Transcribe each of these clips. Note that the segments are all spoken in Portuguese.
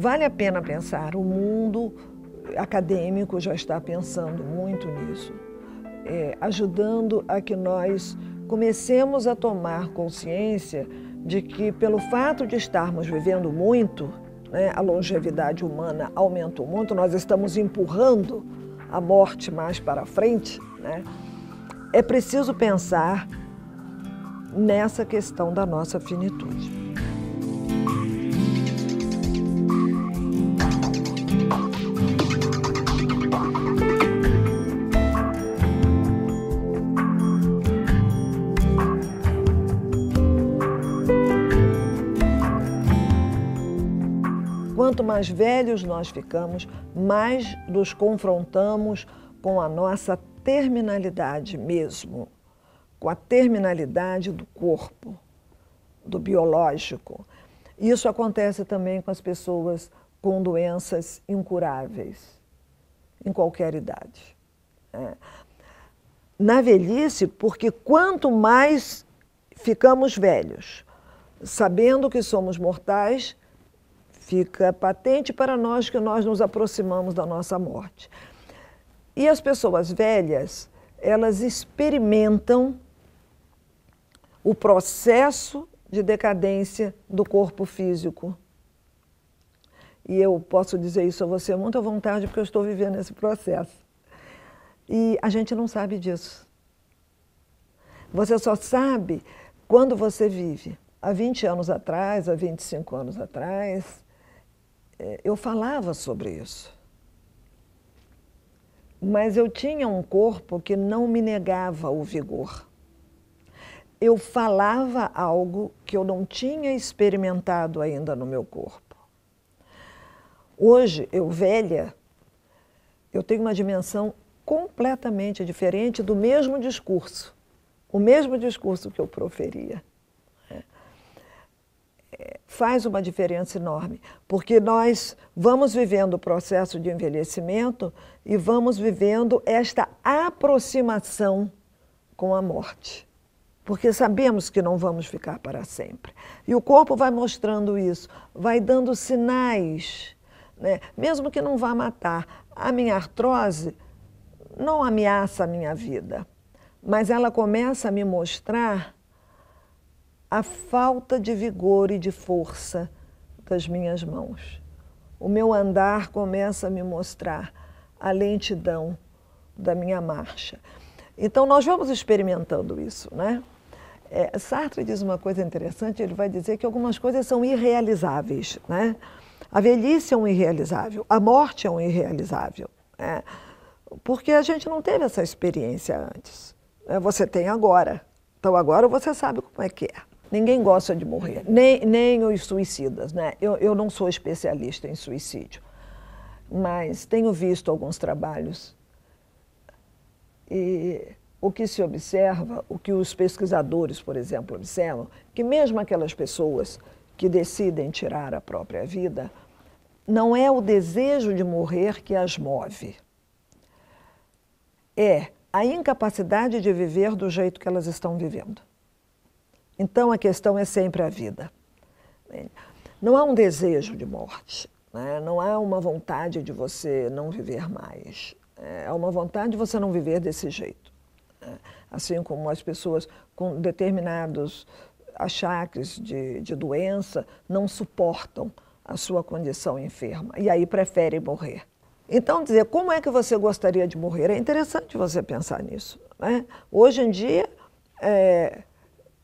Vale a pena pensar, o mundo acadêmico já está pensando muito nisso, é, ajudando a que nós comecemos a tomar consciência de que, pelo fato de estarmos vivendo muito, né, a longevidade humana aumentou muito, nós estamos empurrando a morte mais para frente, né, é preciso pensar nessa questão da nossa finitude. quanto mais velhos nós ficamos, mais nos confrontamos com a nossa terminalidade mesmo, com a terminalidade do corpo, do biológico. Isso acontece também com as pessoas com doenças incuráveis, em qualquer idade. É. Na velhice, porque quanto mais ficamos velhos, sabendo que somos mortais, fica patente para nós que nós nos aproximamos da nossa morte. E as pessoas velhas, elas experimentam o processo de decadência do corpo físico. E eu posso dizer isso a você muito à vontade, porque eu estou vivendo esse processo. E a gente não sabe disso. Você só sabe quando você vive. Há 20 anos atrás, há 25 anos atrás, é, eu falava sobre isso. Mas eu tinha um corpo que não me negava o vigor. Eu falava algo que eu não tinha experimentado ainda no meu corpo. Hoje, eu velha, eu tenho uma dimensão completamente diferente do mesmo discurso, o mesmo discurso que eu proferia faz uma diferença enorme, porque nós vamos vivendo o processo de envelhecimento e vamos vivendo esta aproximação com a morte. Porque sabemos que não vamos ficar para sempre. E o corpo vai mostrando isso, vai dando sinais, né? mesmo que não vá matar. A minha artrose não ameaça a minha vida, mas ela começa a me mostrar a falta de vigor e de força das minhas mãos. O meu andar começa a me mostrar a lentidão da minha marcha. Então, nós vamos experimentando isso, né? É, Sartre diz uma coisa interessante, ele vai dizer que algumas coisas são irrealizáveis, né? A velhice é um irrealizável, a morte é um irrealizável, né? porque a gente não teve essa experiência antes. Né? Você tem agora, então agora você sabe como é que é. Ninguém gosta de morrer, nem, nem os suicidas, né? Eu, eu não sou especialista em suicídio, mas tenho visto alguns trabalhos e o que se observa, o que os pesquisadores, por exemplo, observam, que mesmo aquelas pessoas que decidem tirar a própria vida, não é o desejo de morrer que as move, é a incapacidade de viver do jeito que elas estão vivendo. Então a questão é sempre a vida. Não há um desejo de morte, né? não há uma vontade de você não viver mais. É uma vontade de você não viver desse jeito. Né? Assim como as pessoas com determinados achaques de, de doença não suportam a sua condição enferma e aí preferem morrer. Então, dizer como é que você gostaria de morrer é interessante você pensar nisso. Né? Hoje em dia, é,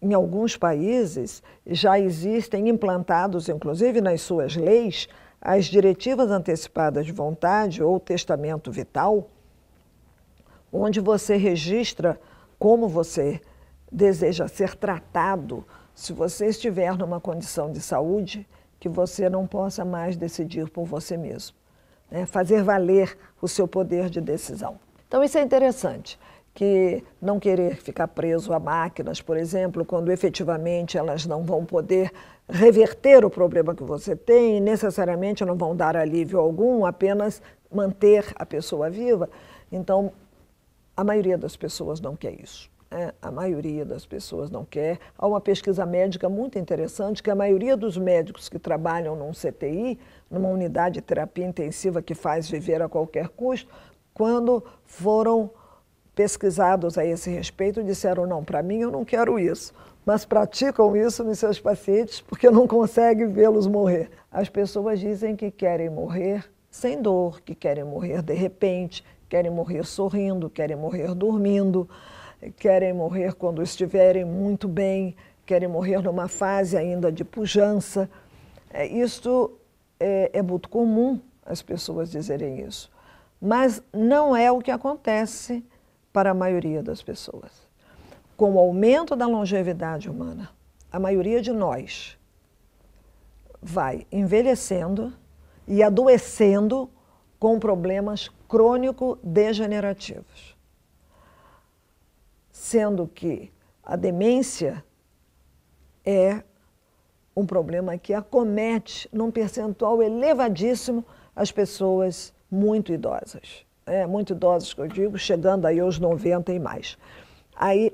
em alguns países já existem implantados, inclusive nas suas leis, as diretivas antecipadas de vontade ou testamento vital, onde você registra como você deseja ser tratado se você estiver numa condição de saúde que você não possa mais decidir por você mesmo. Né? Fazer valer o seu poder de decisão. Então, isso é interessante que não querer ficar preso a máquinas, por exemplo, quando efetivamente elas não vão poder reverter o problema que você tem, necessariamente não vão dar alívio algum, apenas manter a pessoa viva. Então, a maioria das pessoas não quer isso. Né? A maioria das pessoas não quer. Há uma pesquisa médica muito interessante que a maioria dos médicos que trabalham num CTI, numa unidade de terapia intensiva que faz viver a qualquer custo, quando foram pesquisados a esse respeito disseram: não, para mim eu não quero isso. Mas praticam isso nos seus pacientes porque não conseguem vê-los morrer. As pessoas dizem que querem morrer sem dor, que querem morrer de repente, querem morrer sorrindo, querem morrer dormindo, querem morrer quando estiverem muito bem, querem morrer numa fase ainda de pujança. É, isto é, é muito comum as pessoas dizerem isso. Mas não é o que acontece para a maioria das pessoas. Com o aumento da longevidade humana, a maioria de nós vai envelhecendo e adoecendo com problemas crônico-degenerativos. Sendo que a demência é um problema que acomete, num percentual elevadíssimo, as pessoas muito idosas é, muito idosos que eu digo, chegando aí aos 90 e mais. Aí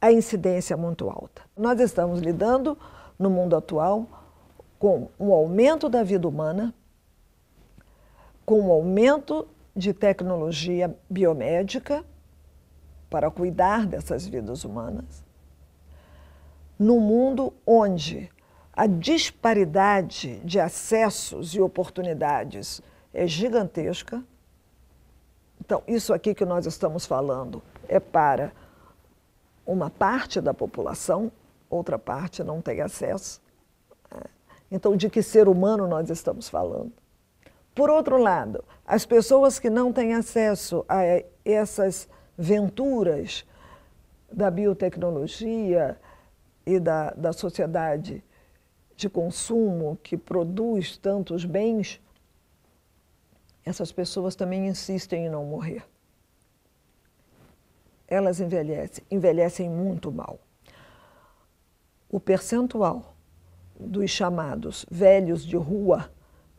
a incidência é muito alta. Nós estamos lidando, no mundo atual, com um aumento da vida humana, com um aumento de tecnologia biomédica para cuidar dessas vidas humanas, num mundo onde a disparidade de acessos e oportunidades é gigantesca, então, isso aqui que nós estamos falando é para uma parte da população, outra parte não tem acesso. Né? Então, de que ser humano nós estamos falando? Por outro lado, as pessoas que não têm acesso a essas venturas da biotecnologia e da, da sociedade de consumo que produz tantos bens, essas pessoas também insistem em não morrer. Elas envelhecem, envelhecem muito mal. O percentual dos chamados velhos de rua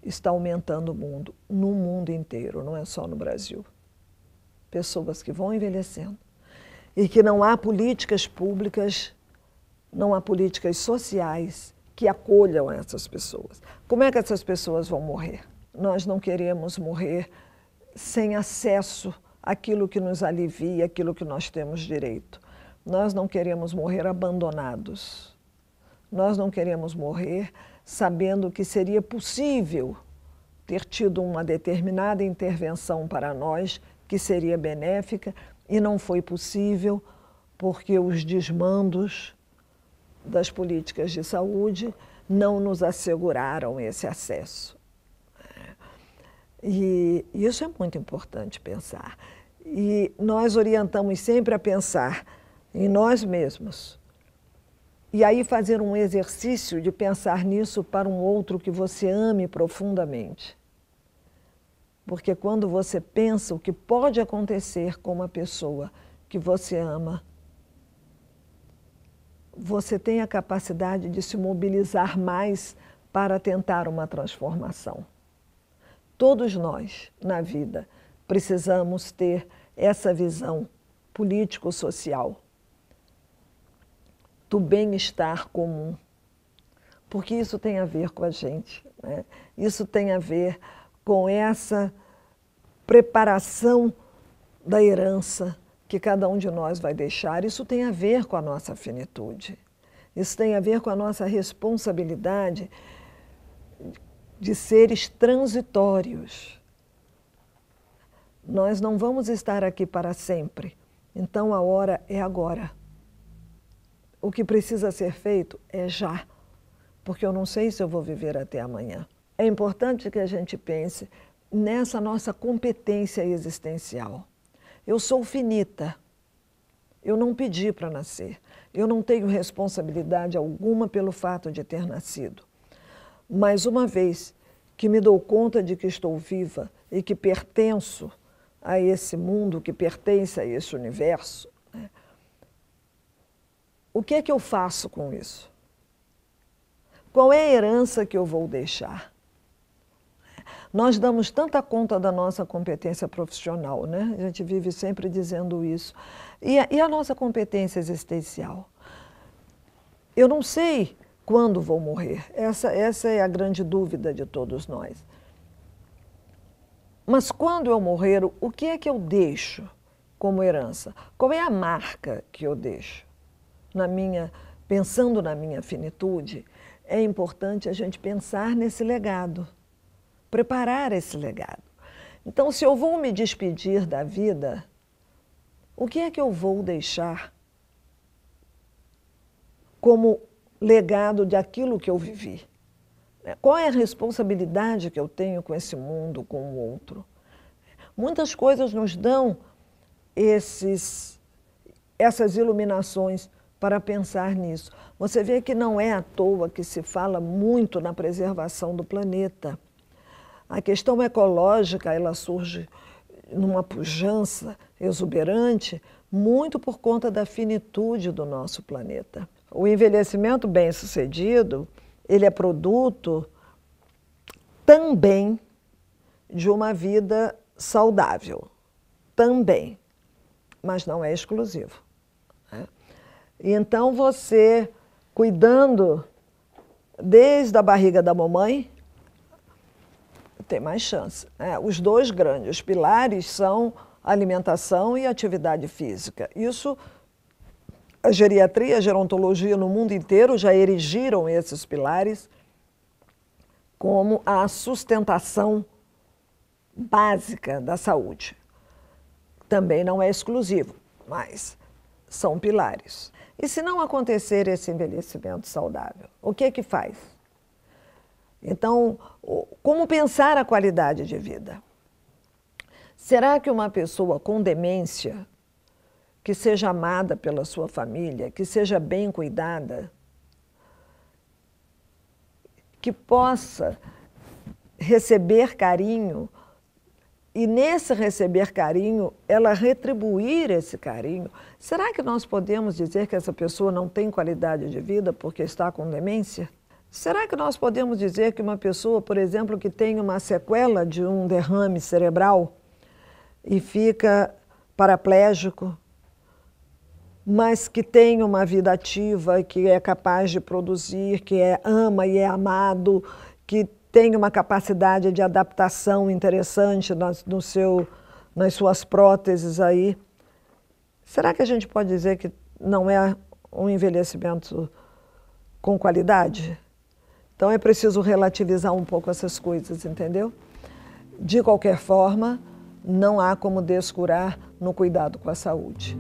está aumentando o mundo, no mundo inteiro, não é só no Brasil. Pessoas que vão envelhecendo e que não há políticas públicas, não há políticas sociais que acolham essas pessoas. Como é que essas pessoas vão morrer? nós não queremos morrer sem acesso àquilo que nos alivia, aquilo que nós temos direito. Nós não queremos morrer abandonados. Nós não queremos morrer sabendo que seria possível ter tido uma determinada intervenção para nós que seria benéfica e não foi possível porque os desmandos das políticas de saúde não nos asseguraram esse acesso. E isso é muito importante pensar. E nós orientamos sempre a pensar em nós mesmos. E aí fazer um exercício de pensar nisso para um outro que você ame profundamente. Porque quando você pensa o que pode acontecer com uma pessoa que você ama, você tem a capacidade de se mobilizar mais para tentar uma transformação. Todos nós, na vida, precisamos ter essa visão político-social do bem-estar comum, porque isso tem a ver com a gente, né? isso tem a ver com essa preparação da herança que cada um de nós vai deixar, isso tem a ver com a nossa finitude, isso tem a ver com a nossa responsabilidade de seres transitórios. Nós não vamos estar aqui para sempre, então a hora é agora. O que precisa ser feito é já, porque eu não sei se eu vou viver até amanhã. É importante que a gente pense nessa nossa competência existencial. Eu sou finita. Eu não pedi para nascer. Eu não tenho responsabilidade alguma pelo fato de ter nascido. Mas uma vez que me dou conta de que estou viva e que pertenço a esse mundo, que pertence a esse universo, né? o que é que eu faço com isso? Qual é a herança que eu vou deixar? Nós damos tanta conta da nossa competência profissional, né? A gente vive sempre dizendo isso. E a, e a nossa competência existencial? Eu não sei quando vou morrer? Essa, essa é a grande dúvida de todos nós. Mas quando eu morrer, o que é que eu deixo como herança? Qual é a marca que eu deixo? Na minha, pensando na minha finitude, é importante a gente pensar nesse legado, preparar esse legado. Então, se eu vou me despedir da vida, o que é que eu vou deixar como legado de aquilo que eu vivi. Né? Qual é a responsabilidade que eu tenho com esse mundo, com o outro? Muitas coisas nos dão esses, essas iluminações para pensar nisso. Você vê que não é à toa que se fala muito na preservação do planeta. A questão ecológica ela surge numa pujança exuberante, muito por conta da finitude do nosso planeta. O envelhecimento bem-sucedido, ele é produto também de uma vida saudável. Também. Mas não é exclusivo. Né? Então, você cuidando desde a barriga da mamãe, tem mais chance. Né? Os dois grandes pilares são alimentação e atividade física. Isso a geriatria e a gerontologia no mundo inteiro já erigiram esses pilares como a sustentação básica da saúde. Também não é exclusivo, mas são pilares. E se não acontecer esse envelhecimento saudável, o que é que faz? Então, como pensar a qualidade de vida? Será que uma pessoa com demência que seja amada pela sua família, que seja bem cuidada, que possa receber carinho e nesse receber carinho, ela retribuir esse carinho. Será que nós podemos dizer que essa pessoa não tem qualidade de vida porque está com demência? Será que nós podemos dizer que uma pessoa, por exemplo, que tem uma sequela de um derrame cerebral e fica paraplégico mas que tem uma vida ativa, que é capaz de produzir, que é ama e é amado, que tem uma capacidade de adaptação interessante nas, no seu, nas suas próteses aí. Será que a gente pode dizer que não é um envelhecimento com qualidade? Então é preciso relativizar um pouco essas coisas, entendeu? De qualquer forma, não há como descurar no cuidado com a saúde.